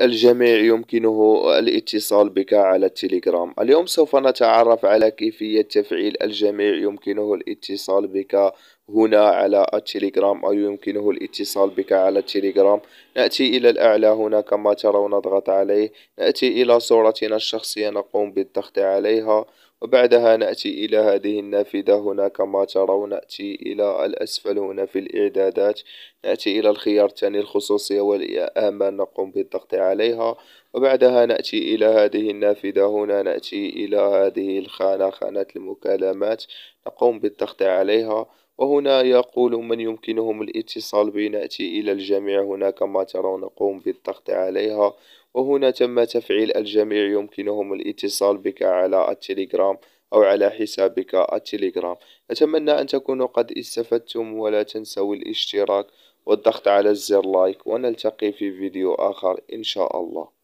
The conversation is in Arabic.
الجميع يمكنه الاتصال بك على التليجرام اليوم سوف نتعرف على كيفية تفعيل الجميع يمكنه الاتصال بك هنا على التليجرام أو يمكنه الاتصال بك على التليجرام نأتي إلى الأعلى هنا كما ترون نضغط عليه نأتي إلى صورتنا الشخصية نقوم بالضغط عليها وبعدها نأتي إلى هذه النافذة هنا كما ترون نأتي إلى الأسفل هنا في الإعدادات نأتي إلى الخيار الثاني الخصوصية والأمان نقوم بالضغط عليها وبعدها نأتي إلى هذه النافذة هنا نأتي إلى هذه الخانة خانة المكالمات نقوم بالضغط عليها وهنا يقول من يمكنهم الاتصال بنأتي إلى الجميع هنا كما ترون قوم بالضغط عليها وهنا تم تفعيل الجميع يمكنهم الاتصال بك على التليجرام أو على حسابك التليجرام أتمنى أن تكونوا قد استفدتم ولا تنسوا الاشتراك والضغط على الزر لايك ونلتقي في فيديو آخر إن شاء الله